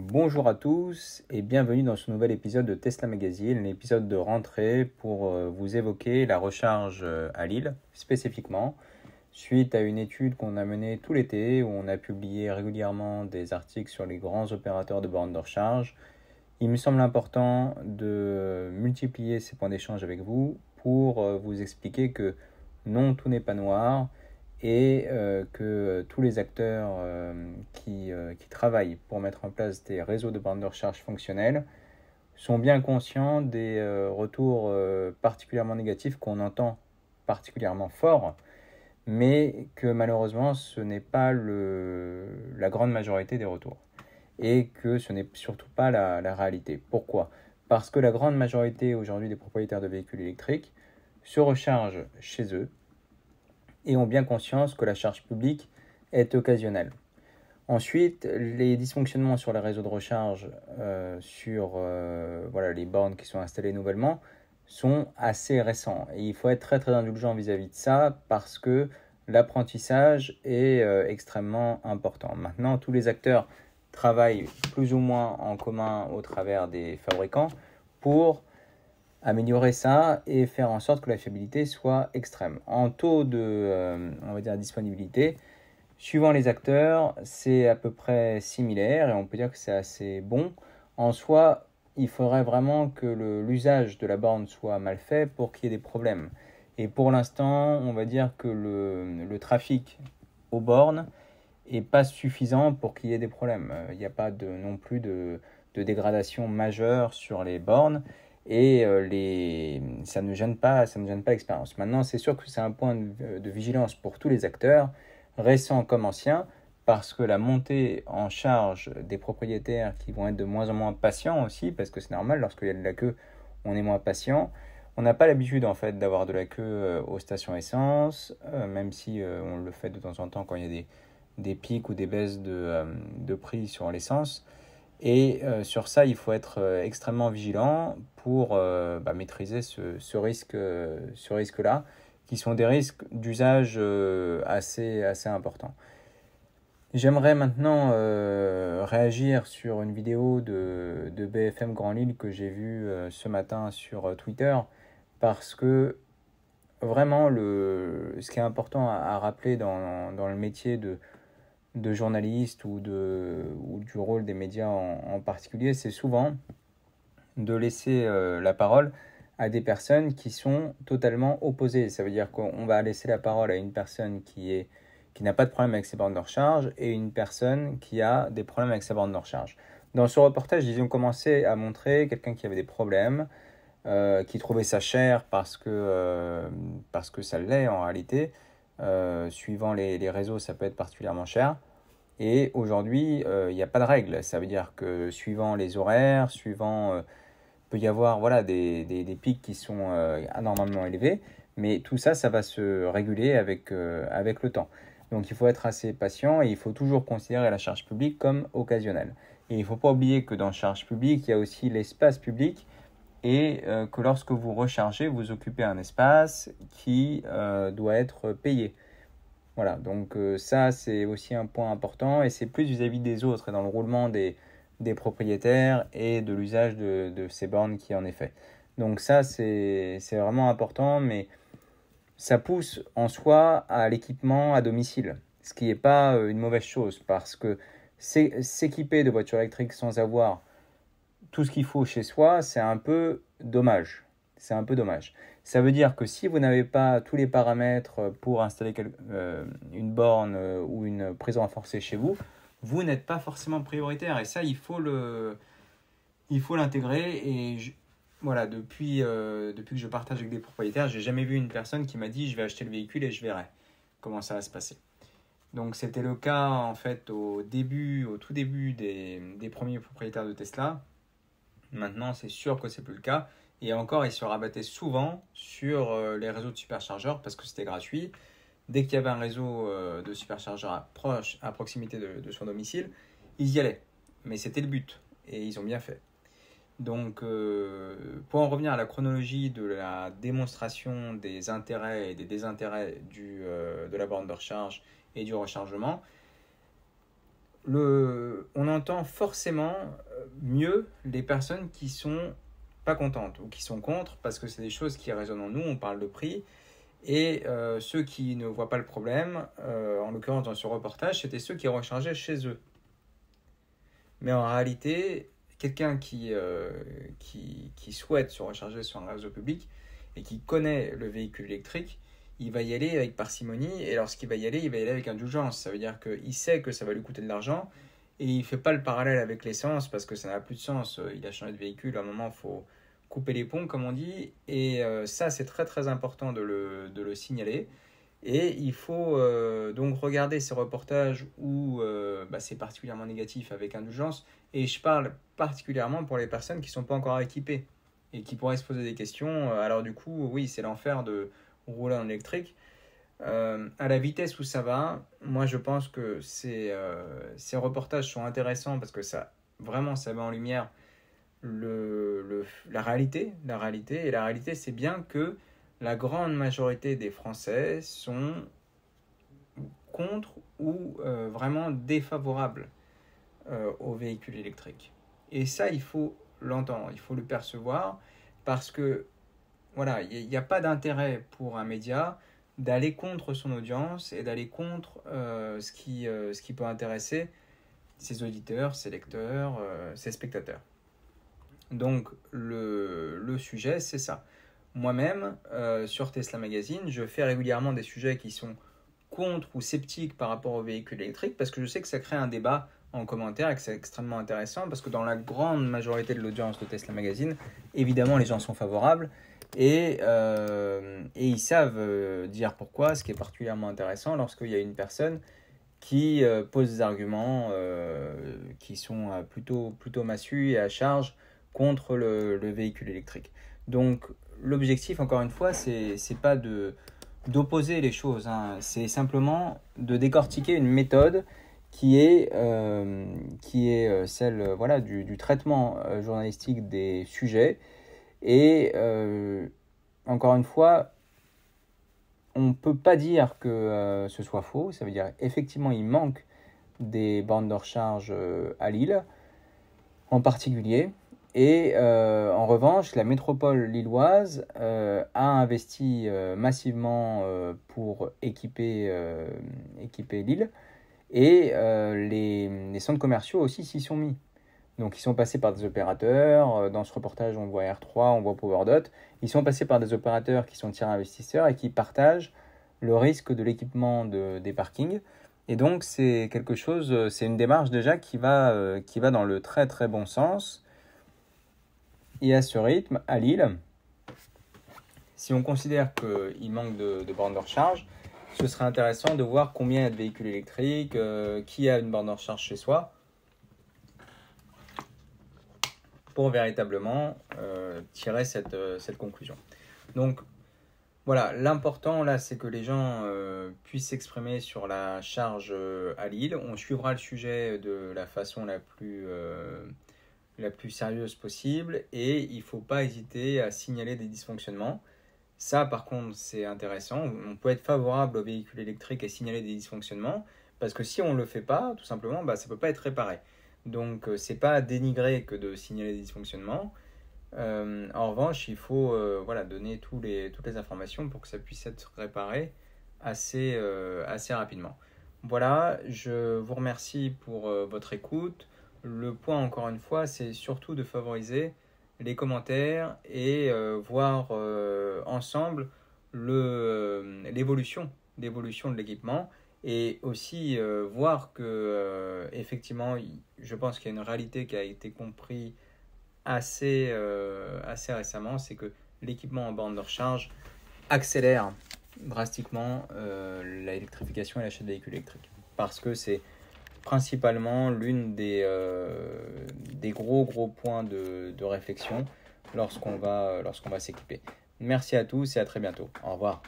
Bonjour à tous et bienvenue dans ce nouvel épisode de Tesla Magazine, l'épisode de rentrée pour euh, vous évoquer la recharge euh, à Lille spécifiquement, suite à une étude qu'on a menée tout l'été où on a publié régulièrement des articles sur les grands opérateurs de bornes de recharge. Il me semble important de multiplier ces points d'échange avec vous pour euh, vous expliquer que non, tout n'est pas noir, et euh, que euh, tous les acteurs euh, qui, qui, travaillent pour mettre en place des réseaux de bandes de recharge fonctionnels sont bien conscients des retours particulièrement négatifs qu'on entend particulièrement fort, mais que malheureusement ce n'est pas le, la grande majorité des retours et que ce n'est surtout pas la, la réalité. Pourquoi Parce que la grande majorité aujourd'hui des propriétaires de véhicules électriques se rechargent chez eux, et ont bien conscience que la charge publique est occasionnelle. Ensuite, les dysfonctionnements sur les réseaux de recharge, euh, sur euh, voilà, les bornes qui sont installées nouvellement, sont assez récents. Et il faut être très très indulgent vis-à-vis de ça parce que l'apprentissage est euh, extrêmement important. Maintenant, tous les acteurs travaillent plus ou moins en commun au travers des fabricants pour améliorer ça et faire en sorte que la fiabilité soit extrême. En taux de euh, on va dire, disponibilité, suivant les acteurs, c'est à peu près similaire et on peut dire que c'est assez bon. En soi, il faudrait vraiment que l'usage de la borne soit mal fait pour qu'il y ait des problèmes. Et pour l'instant, on va dire que le, trafic aux bornes n'est pas suffisant pour qu'il y ait des problèmes. Il n'y a pas de, non plus de dégradation majeure sur les bornes et euh, les, ça ne gêne pas, ça ne gêne pas l'expérience. Maintenant, c'est sûr que c'est un point de, vigilance pour tous les acteurs, récents comme anciens, parce que la montée en charge des propriétaires qui vont être de moins en moins patients aussi, parce que c'est normal, lorsqu'il y a de la queue, on est moins patient. On n'a pas l'habitude en fait d'avoir de la queue euh, aux stations essence, euh, même si on le fait de temps en temps quand il y a des, des pics ou des baisses de, de prix sur l'essence. Et euh, sur ça, il faut être euh, extrêmement vigilant pour euh, bah, maîtriser ce, risque, ce risque-là, qui sont des risques d'usage assez, assez importants. J'aimerais maintenant réagir sur une vidéo de, BFM Grand Lille que j'ai vue ce matin sur Twitter parce que vraiment le, ce qui est important à, rappeler dans, le métier de, de journalistes ou, de, ou du rôle des médias en, particulier, c'est souvent de laisser euh, la parole à des personnes qui sont totalement opposées. Ça veut dire qu'on va laisser la parole à une personne qui qui n'a pas de problème avec ses bandes de recharge et une personne qui a des problèmes avec sa bande de recharge. Dans ce reportage, ils ont commencé à montrer quelqu'un qui avait des problèmes, euh, qui trouvait ça cher parce que, euh, parce que ça l'est en réalité, euh, suivant les, réseaux, ça peut être particulièrement cher. Et aujourd'hui, euh, il n'y a pas de règle. Ça veut dire que suivant les horaires, suivant... Euh, peut y avoir voilà, des, des, pics qui sont anormalement élevés, mais tout ça, ça va se réguler avec, avec le temps. Donc il faut être assez patient et il faut toujours considérer la charge publique comme occasionnelle. Et il ne faut pas oublier que dans charge publique, il y a aussi l'espace public et euh, que lorsque vous rechargez, vous occupez un espace qui euh, doit être payé. Voilà, donc euh, ça c'est aussi un point important et c'est plus vis-à-vis des autres et dans le roulement des, des propriétaires et de l'usage de, de, ces bornes qui en est fait. Donc ça c'est vraiment important, mais ça pousse en soi à l'équipement à domicile, ce qui n'est pas une mauvaise chose parce que s'équiper de voitures électriques sans avoir tout ce qu'il faut chez soi, c'est un peu dommage. C'est un peu dommage. Ça veut dire que si vous n'avez pas tous les paramètres euh, pour installer euh, une borne euh, ou une prise renforcée chez vous, vous n'êtes pas forcément prioritaire. Et ça, il faut le, il faut l'intégrer. Et voilà, depuis, depuis que je partage avec des propriétaires, j'ai jamais vu une personne qui m'a dit je vais acheter le véhicule et je verrai comment ça va se passer. Donc c'était le cas en fait au début, au tout début des premiers propriétaires de Tesla. Maintenant, c'est sûr que c'est plus le cas. Et encore, ils se rabattaient souvent sur euh, les réseaux de superchargeurs parce que c'était gratuit. Dès qu'il y avait un réseau euh, de superchargeurs à, proche, à proximité de, son domicile, ils y allaient. Mais c'était le but et ils ont bien fait. Donc, euh, pour en revenir à la chronologie de la démonstration des intérêts et des désintérêts du, de la borne de recharge et du rechargement, le, on entend forcément mieux les personnes qui sont pas contentes ou qui sont contre parce que c'est des choses qui résonnent en nous, on parle de prix. Et euh, ceux qui ne voient pas le problème, euh, en l'occurrence dans ce reportage, c'était ceux qui rechargeaient chez eux. Mais en réalité, quelqu'un qui, euh, qui, qui, souhaite se recharger sur un réseau public et qui connaît le véhicule électrique, il va y aller avec parcimonie et lorsqu'il va y aller, il va y aller avec indulgence. Ça veut dire qu'il sait que ça va lui coûter de l'argent, et il fait pas le parallèle avec l'essence parce que ça n'a plus de sens. Euh, il a changé de véhicule, à un moment, il faut couper les ponts, comme on dit. Et euh, ça, c'est très très important de le, de le, signaler. Et il faut euh, donc regarder ces reportages où bah, c'est particulièrement négatif avec indulgence. Et je parle particulièrement pour les personnes qui ne sont pas encore équipées et qui pourraient se poser des questions. Alors du coup, oui, c'est l'enfer de rouler en électrique. Euh, à la vitesse où ça va, moi je pense que euh, ces, reportages sont intéressants parce que ça, vraiment, ça met en lumière le, la réalité. La réalité, et la réalité, c'est bien que la grande majorité des Français sont contre ou euh, vraiment défavorables aux véhicules électriques. Et ça, il faut l'entendre, il faut le percevoir parce que, voilà, il n'y a, pas d'intérêt pour un média d'aller contre son audience et d'aller contre euh, ce, qui, euh, ce qui peut intéresser ses auditeurs, ses lecteurs, euh, ses spectateurs. Donc le, le sujet, c'est ça. Moi-même, sur Tesla Magazine, je fais régulièrement des sujets qui sont contre ou sceptiques par rapport aux véhicules électriques parce que je sais que ça crée un débat en commentaire et que c'est extrêmement intéressant parce que dans la grande majorité de l'audience de Tesla Magazine, évidemment, les gens sont favorables et, euh, ils savent euh, dire pourquoi, ce qui est particulièrement intéressant lorsqu'il y a une personne qui euh, pose des arguments qui sont plutôt, plutôt massus et à charge contre le, véhicule électrique. Donc l'objectif, encore une fois, c'est pas d'opposer les choses, hein. c'est simplement de décortiquer une méthode qui est, euh, qui est euh, celle euh, voilà, du, traitement journalistique des sujets. Et encore une fois, on ne peut pas dire que ce soit faux. Ça veut dire effectivement il manque des bandes de recharge à Lille, en particulier. Et en revanche, la métropole lilloise a investi massivement pour équiper, équiper Lille. Et euh, les, centres commerciaux aussi s'y sont mis. Donc ils sont passés par des opérateurs. Euh, dans ce reportage, on voit R3, on voit PowerDot. Ils sont passés par des opérateurs qui sont tiers investisseurs et qui partagent le risque de l'équipement des parkings. Et donc c'est quelque chose, euh, c'est une démarche déjà qui va, qui va dans le très très bon sens. Et à ce rythme, à Lille, si on considère qu'il manque de, de bornes de recharge, ce serait intéressant de voir combien il y a de véhicules électriques, euh, qui a une borne de recharge chez soi, pour véritablement euh, tirer euh, cette, conclusion. Donc voilà, l'important là, c'est que les gens puissent s'exprimer sur la charge à Lille. On suivra le sujet de la façon la plus la plus sérieuse possible et il ne faut pas hésiter à signaler des dysfonctionnements. Ça, par contre, c'est intéressant. On peut être favorable aux véhicules électriques et signaler des dysfonctionnements, parce que si on ne le fait pas, tout simplement, bah, ça ne peut pas être réparé. Donc, euh, c'est pas dénigrer que de signaler des dysfonctionnements. Euh, en revanche, il faut euh, voilà, donner tous les, toutes les informations pour que ça puisse être réparé assez, assez rapidement. Voilà, je vous remercie pour votre écoute. Le point, encore une fois, c'est surtout de favoriser les commentaires et euh, voir euh, ensemble euh, l'évolution l'évolution de l'équipement et aussi voir que effectivement je pense qu'il y a une réalité qui a été comprise assez, assez récemment c'est que l'équipement en bande de recharge accélère drastiquement l'électrification et l'achat de véhicules électriques parce que c'est principalement l'une des, euh, des gros gros points de, de réflexion lorsqu'on va, lorsqu'on va s'équiper. Merci à tous et à très bientôt. Au revoir.